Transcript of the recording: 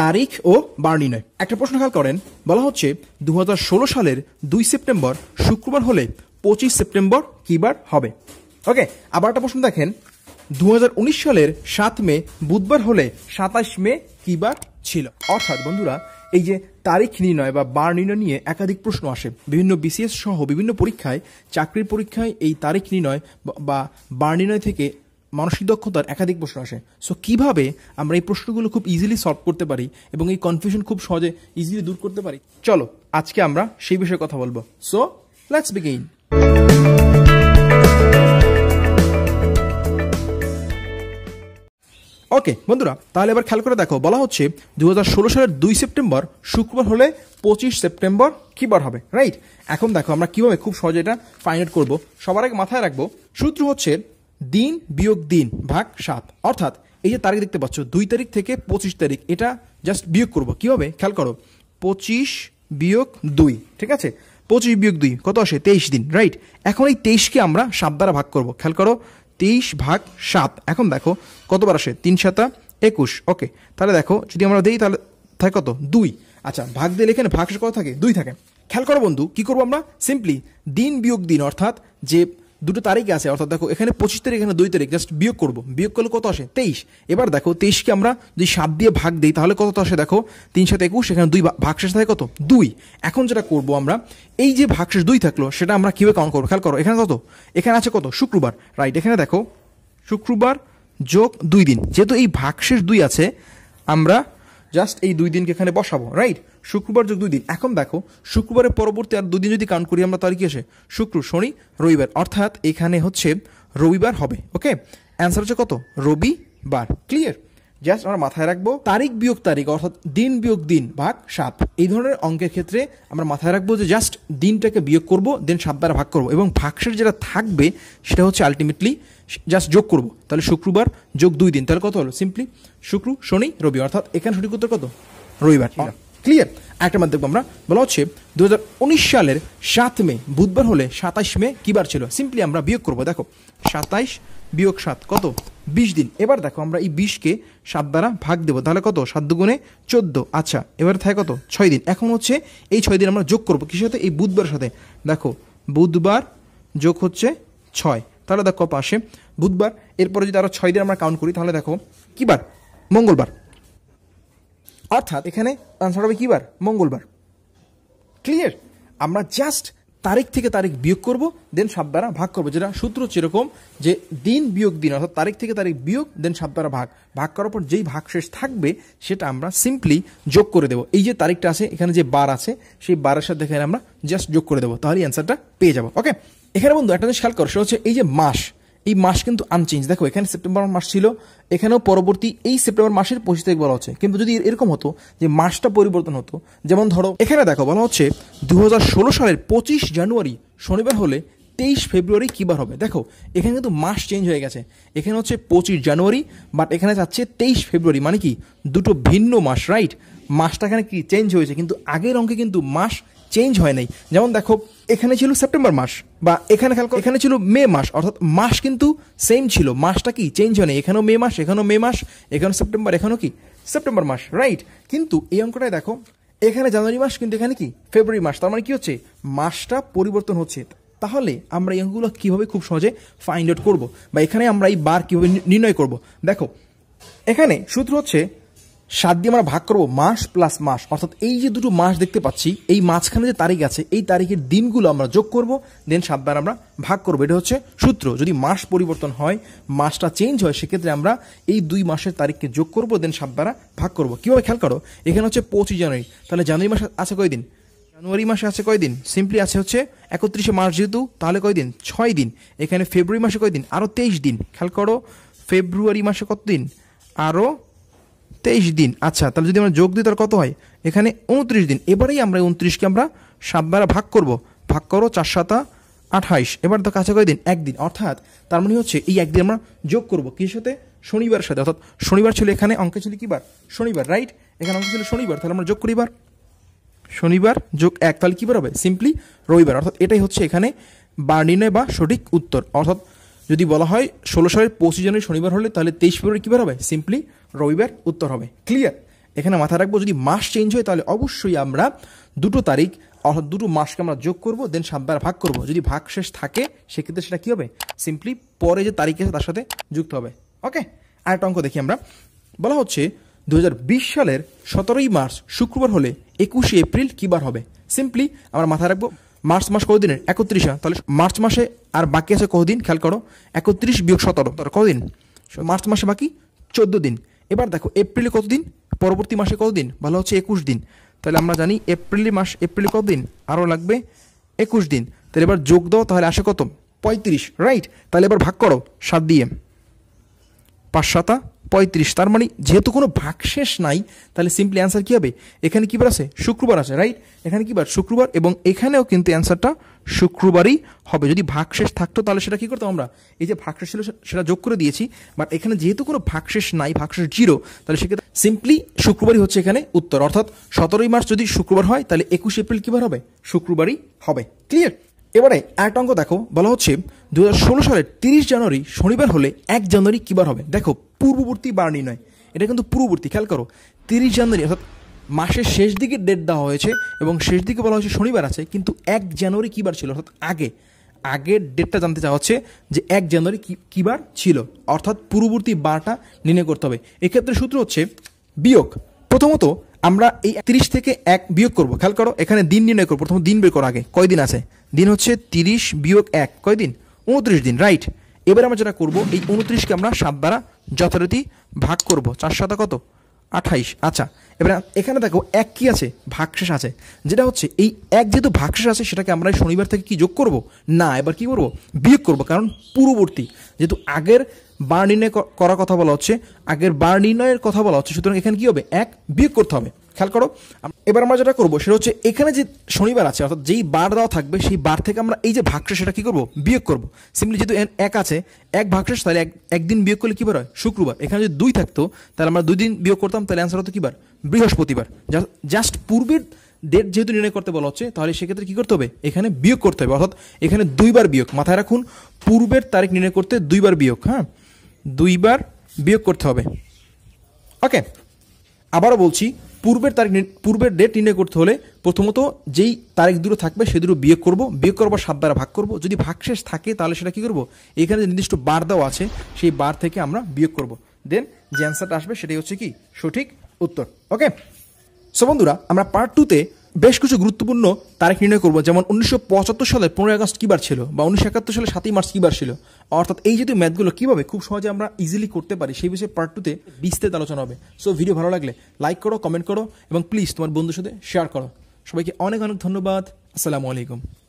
তারিখ ও বার্লিনে একটা প্রশ্ন খেয়াল করেন বলা হচ্ছে দু সালের দুই সেপ্টেম্বর শুক্রবার হলে পঁচিশ সেপ্টেম্বর কি বার হবে ওকে আবার একটা প্রশ্ন দেখেন দু সালের সাত মে বুধবার হলে সাতাশ মে কি বার ছিল অর্থাৎ বন্ধুরা এই যে তারিখ নির্ণয় বা বার নির্ণয় নিয়ে একাধিক প্রশ্ন আসে বিভিন্ন বিসিএস সহ বিভিন্ন পরীক্ষায় চাকরির পরীক্ষায় এই তারিখ নির্ণয় বা বার নির্ণয় থেকে মানসিক দক্ষতার একাধিক প্রশ্ন আসে সো কিভাবে আমরা এই প্রশ্নগুলো খুব ইজিলি সলভ করতে পারি এবং এই কনফিউশন খুব সহজে ইজিলি দূর করতে পারি চলো আজকে আমরা সেই বিষয়ে কথা বলবো সো লেটস বিগেইন ওকে বন্ধুরা তাহলে এবার খেয়াল করে দেখো বলা হচ্ছে দু সালের দুই সেপ্টেম্বর শুক্রবার হলে পঁচিশ সেপ্টেম্বর কিবার হবে রাইট এখন দেখো আমরা কিভাবে খুব সহজে এটা ফাইন্ড আউট করবো সবার আগে মাথায় রাখবো সূত্র হচ্ছে দিন বিয়োগ দিন ভাগ সাত অর্থাৎ এই যে তারিখ দেখতে পাচ্ছ দুই তারিখ থেকে পঁচিশ তারিখ এটা জাস্ট বিয়োগ করবো কীভাবে খেয়াল করো পঁচিশ বিয়োগ দুই ঠিক আছে পঁচিশ বিয়োগ দুই কত আসে তেইশ দিন রাইট এখন এই তেইশকে আমরা সাত দ্বারা ভাগ করব খেয়াল করো তেইশ ভাগ সাত এখন দেখো কতবার আসে তিন সাতা একুশ ওকে তাহলে দেখো যদি আমরা দিই তাহলে থাকে কত দুই আচ্ছা ভাগ দিলে এখানে ভাগ কত থাকে দুই থাকে খেয়াল করো বন্ধু কী করবো আমরা সিম্পলি দিন বিয়োগ দিন অর্থাৎ যে দুটো তারিখ আছে অর্থাৎ দেখো এখানে পঁচিশ তারিখ এখানে দুই তারিখ জাস্ট বিয়োগ করবো বিয়োগ করলে কত আসে তেইশ এবার দেখো তেইশকে আমরা যদি সাত দিয়ে ভাগ দিই তাহলে কত আসে দেখো তিন সাত একুশ এখানে দুই শেষ থাকে কত দুই এখন যেটা করবো আমরা এই যে শেষ দুই থাকলো সেটা আমরা কীভাবে কাউন্ট করবো খেয়াল করো এখানে কত এখানে আছে কত শুক্রবার রাইট এখানে দেখো শুক্রবার যোগ দুই দিন যেহেতু এই শেষ দুই আছে আমরা জাস্ট এই দুই দিনকে এখানে বসাবো রাইট শুক্রবার যোগ দুই দিন এখন দেখো শুক্রবারের পরবর্তী আর দুদিন যদি কাউন্ট করি আমরা তার কি শুক্র শনি রবিবার অর্থাৎ এখানে হচ্ছে রবিবার হবে ওকে অ্যান্সার হচ্ছে কত রবিবার ক্লিয়ার জাস্ট আমরা মাথায় রাখবো তারিখ বিয়োগ তারিখ অর্থাৎ দিন বিয়োগ দিন ভাগ সাত এই ধরনের অঙ্কের ক্ষেত্রে আমরা মাথায় রাখবো যে জাস্ট দিনটাকে বিয়োগ করব দেন সাত দ্বারা ভাগ করবো এবং ভাগসের যেটা থাকবে সেটা হচ্ছে আলটিমেটলি জাস্ট যোগ করব তাহলে শুক্রবার যোগ দুই দিন তাহলে কত হলো সিম্পলি শুক্র শনি রবি অর্থাৎ এখানে সঠিক উত্তর কত রবিবার ক্লিয়ার একটা মাধ্যমে আমরা বলা হচ্ছে দু সালের সাত মে বুধবার হলে সাতাইশ মে কিবার ছিল সিম্পলি আমরা বিয়োগ করবো দেখো সাতাইশ বিয়োগ সাত কত বিশ দিন এবার দেখো আমরা এই বিশকে সাত দ্বারা ভাগ দেবো তাহলে কত সাত দুগুণে চোদ্দ আচ্ছা এবার থাকে কত ছয় দিন এখন হচ্ছে এই ছয় দিন আমরা যোগ করবো কিসের সাথে এই বুধবার সাথে দেখো বুধবার যোগ হচ্ছে ছয় তাহলে দেখো পাশে বুধবার এরপরে যদি আরও ছয় দিন আমরা কাউন্ট করি তাহলে দেখো কিবার মঙ্গলবার অর্থাৎ এখানে আনসার হবে কী বার মঙ্গলবার ক্লিয়ার আমরা জাস্ট তারিখ থেকে তারিখ বিয়োগ করব দেন সাত দ্বারা ভাগ করবো যেটা সূত্র হচ্ছে এরকম যে দিন বিয়োগ দিন অর্থাৎ তারিখ থেকে তারিখ বিয়োগ দেন সাত দ্বারা ভাগ ভাগ করার পর যেই ভাগ শেষ থাকবে সেটা আমরা সিম্পলি যোগ করে দেবো এই যে তারিখটা আছে এখানে যে বার আছে সেই বারের সাথে এখানে আমরা জাস্ট যোগ করে দেবো তাহলেই অ্যান্সারটা পেয়ে যাবো ওকে এখানে বন্ধু একটা জিনিস খেয়াল করো সেটা হচ্ছে এই যে মাস এই মাস কিন্তু আনচেঞ্জ দেখো এখানে সেপ্টেম্বর মাস ছিল এখানেও পরবর্তী এই সেপ্টেম্বর মাসের পঁচিশ তারিখ বলা হচ্ছে কিন্তু যদি এরকম হতো যে মাসটা পরিবর্তন হতো যেমন ধরো এখানে দেখো বলা হচ্ছে দু সালের পঁচিশ জানুয়ারি শনিবার হলে তেইশ ফেব্রুয়ারি কী বার হবে দেখো এখানে কিন্তু মাস চেঞ্জ হয়ে গেছে এখানে হচ্ছে পঁচিশ জানুয়ারি বাট এখানে যাচ্ছে তেইশ ফেব্রুয়ারি মানে কি দুটো ভিন্ন মাস রাইট মাসটা এখানে কি চেঞ্জ হয়েছে কিন্তু আগের অঙ্কে কিন্তু মাস চেঞ্জ হয় নাই যেমন দেখো এখানে ছিল সেপ্টেম্বর মাস বা এখানে খেয়াল এখানে ছিল মে মাস অর্থাৎ মাস কিন্তু সেম ছিল মাসটা কি চেঞ্জ হয় নাই এখানেও মে মাস এখানেও মে মাস এখানে সেপ্টেম্বর এখানেও কি সেপ্টেম্বর মাস রাইট কিন্তু এই অঙ্কটায় দেখো এখানে জানুয়ারি মাস কিন্তু এখানে কি ফেব্রুয়ারি মাস তার মানে কি হচ্ছে মাসটা পরিবর্তন হচ্ছে তাহলে আমরা এই অঙ্কগুলো কীভাবে খুব সহজে ফাইন্ড আউট করবো বা এখানে আমরা এই বার কীভাবে নির্ণয় করব দেখো এখানে সূত্র হচ্ছে সাত দিয়ে আমরা ভাগ করবো মাস প্লাস মাস অর্থাৎ এই যে দুটো মাস দেখতে পাচ্ছি এই মাঝখানে যে তারিখ আছে এই তারিখের দিনগুলো আমরা যোগ করব দেন সাত বার আমরা ভাগ করবো এটা হচ্ছে সূত্র যদি মাস পরিবর্তন হয় মাসটা চেঞ্জ হয় সেক্ষেত্রে আমরা এই দুই মাসের তারিখকে যোগ করব দেন সাত দ্বারা ভাগ করব কীভাবে খেয়াল করো এখানে হচ্ছে পঁচিশ জানুয়ারি তাহলে জানুয়ারি মাসে আছে কয়দিন জানুয়ারি মাসে আছে কয়দিন সিম্পলি আছে হচ্ছে একত্রিশে মার্চ যেহেতু তাহলে কয়দিন ছয় দিন এখানে ফেব্রুয়ারি মাসে কয়দিন আরও তেইশ দিন খেয়াল করো ফেব্রুয়ারি মাসে কত দিন আরও তেইশ দিন আচ্ছা তাহলে যদি আমরা যোগ দিই তাহলে কত হয় এখানে উনত্রিশ দিন এবারেই আমরা উনত্রিশকে আমরা সাত দ্বারা ভাগ করব ভাগ করো চার সাতা আঠাইশ এবার তো কাছে দিন একদিন অর্থাৎ তার মানে হচ্ছে এই একদিন আমরা যোগ করব কির সাথে শনিবার সাথে অর্থাৎ শনিবার ছিল এখানে অঙ্কে ছিল কি বার শনিবার রাইট এখানে অঙ্কে ছিল শনিবার তাহলে আমরা যোগ করি বার শনিবার যোগ এক তাহলে কী বার হবে সিম্পলি রবিবার অর্থাৎ এটাই হচ্ছে এখানে বার নির্ণয় বা সঠিক উত্তর অর্থাৎ যদি বলা হয় ষোলো সালের পঁচিশ জানুয়ারি শনিবার হলে তাহলে তেইশ ফেব্রুয়ারি কী বার হবে সিম্পলি রবিবার উত্তর হবে ক্লিয়ার এখানে মাথায় রাখবো যদি মাস চেঞ্জ হয় তাহলে অবশ্যই আমরা দুটো তারিখ অর্থাৎ দুটো মাসকে আমরা যোগ করব দেন সাতবার ভাগ করব যদি ভাগ শেষ থাকে সেক্ষেত্রে সেটা কী হবে সিম্পলি পরে যে তারিখ আছে তার সাথে যুক্ত হবে ওকে আর একটা অঙ্ক দেখি আমরা বলা হচ্ছে দু সালের সতেরোই মার্চ শুক্রবার হলে একুশে এপ্রিল কী বার হবে সিম্পলি আমরা মাথায় রাখবো মার্চ মাস কতদিনের একত্রিশে তাহলে মার্চ মাসে আর বাকি আছে কতদিন খেয়াল করো একত্রিশ বিয়োগ সতেরো তাহলে কতদিন মার্চ মাসে বাকি চোদ্দ দিন এবার দেখো এপ্রিলে কতদিন পরবর্তী মাসে কতদিন ভালো হচ্ছে একুশ দিন তাহলে আমরা জানি এপ্রিলে মাস এপ্রিলে কতদিন আরও লাগবে একুশ দিন তাহলে এবার যোগ দাও তাহলে আসে কত পঁয়ত্রিশ রাইট তাহলে এবার ভাগ করো সাত দিয়ে পাঁচ সাতা পঁয়ত্রিশ তার মানে যেহেতু কোনো ভাগশেষ নাই তাহলে সিম্পলি অ্যান্সার কী হবে এখানে কী বার আছে শুক্রবার আছে রাইট এখানে কী বার শুক্রবার এবং এখানেও কিন্তু অ্যান্সারটা শুক্রবারই হবে যদি ভাগশেষ থাকতো তাহলে সেটা কী করতাম আমরা এই যে ভাগশেষ ছিল সেটা যোগ করে দিয়েছি বাট এখানে যেহেতু কোনো ভাগশেষ নাই ভাগশেষ জিরো তাহলে সেক্ষেত্রে সিম্পলি শুক্রবারই হচ্ছে এখানে উত্তর অর্থাৎ সতেরোই মার্চ যদি শুক্রবার হয় তাহলে একুশ এপ্রিল কীবার হবে শুক্রবারই হবে ক্লিয়ার এবারে আরেকটা অঙ্ক দেখো বলা হচ্ছে দু সালের তিরিশ জানুয়ারি শনিবার হলে এক জানুয়ারি কিবার হবে দেখো পূর্ববর্তী বার নির্ণয় এটা কিন্তু পূর্ববর্তী খেয়াল করো তিরিশ জানুয়ারি অর্থাৎ মাসের শেষ দিকে ডেট দেওয়া হয়েছে এবং শেষ দিকে বলা হয়েছে শনিবার আছে কিন্তু এক জানুয়ারি কিবার ছিল অর্থাৎ আগে আগের ডেটটা জানতে চাওয়া হচ্ছে যে এক জানুয়ারি কী বার ছিল অর্থাৎ পূর্ববর্তী বারটা নির্ণয় করতে হবে এক্ষেত্রে সূত্র হচ্ছে বিয়োগ প্রথমত আমরা এই তিরিশ থেকে এক বিয়োগ করবো খেয়াল করো এখানে দিন নির্ণয় করবো প্রথম দিন বের করার আগে কয়দিন আছে দিন হচ্ছে তিরিশ বিয়োগ এক কয়দিন উনত্রিশ দিন রাইট এবার আমরা যেটা করবো এই উনত্রিশকে আমরা সাত দ্বারা যথারীতি ভাগ করব চার সাত কত আঠাইশ আচ্ছা এবার এখানে দেখো এক কি আছে ভাগশেষ আছে যেটা হচ্ছে এই এক যেহেতু ভাগশেষ আছে সেটাকে আমরা শনিবার থেকে কি যোগ করব না এবার কি করব বিয়োগ করব কারণ পূর্ববর্তী যেহেতু আগের বার নির্ণয় করার কথা বলা হচ্ছে আগের বার নির্ণয়ের কথা বলা হচ্ছে সুতরাং এখানে কি হবে এক বিয়োগ করতে হবে খেয়াল করো এবার আমরা যেটা করবো সেটা হচ্ছে এখানে যে শনিবার আছে অর্থাৎ যেই বার দেওয়া থাকবে সেই বার থেকে আমরা এই যে ভাগশেষ সেটা কী করবো বিয়োগ করবো সিম্পলি যেহেতু এক আছে এক ভাগশেষ তাহলে এক একদিন বিয়োগ করলে কী বার হয় শুক্রবার এখানে যদি দুই থাকতো তাহলে আমরা দুই দিন বিয়োগ করতাম তাহলে অ্যান্সার হতো কী বার বৃহস্পতিবার জাস্ট পূর্বের ডেট যেহেতু নির্ণয় করতে বলা হচ্ছে তাহলে সেক্ষেত্রে কী করতে হবে এখানে বিয়োগ করতে হবে অর্থাৎ এখানে দুইবার বিয়োগ মাথায় রাখুন পূর্বের তারিখ নির্ণয় করতে দুইবার বিয়োগ হ্যাঁ দুইবার বিয়োগ করতে হবে ওকে আবারও বলছি পূর্বের তারিখ পূর্বের ডেট নির্ণয় করতে হলে প্রথমত যেই তারিখ দুটো থাকবে সে দুটো বিয়োগ করবো বিয়ে করবো সাত দ্বারা ভাগ করবো যদি ভাগশেষ থাকে তাহলে সেটা কী করবো এখানে যে নির্দিষ্ট বার দেওয়া আছে সেই বার থেকে আমরা বিয়োগ করব দেন যে অ্যান্সারটা আসবে সেটাই হচ্ছে কি সঠিক উত্তর ওকে সো বন্ধুরা আমরা পার্ট টুতে বেশ কিছু গুরুত্বপূর্ণ তারিখ নির্ণয় করবো যেমন উনিশশো পঁচাত্তর সালের পনেরোই আগস্ট কীবার ছিল বা উনিশশো একাত্তর সালে সাতই মার্চ কীবার ছিল অর্থাৎ এই যদি ম্যাথগুলো কীভাবে খুব সহজে আমরা ইজিলি করতে পারি সেই বিষয়ে পার্ট টুতে বিস্তারিত আলোচনা হবে সো ভিডিও ভালো লাগলে লাইক করো কমেন্ট করো এবং প্লিজ তোমার বন্ধুর সাথে শেয়ার করো সবাইকে অনেক অনেক ধন্যবাদ আসসালামু আলাইকুম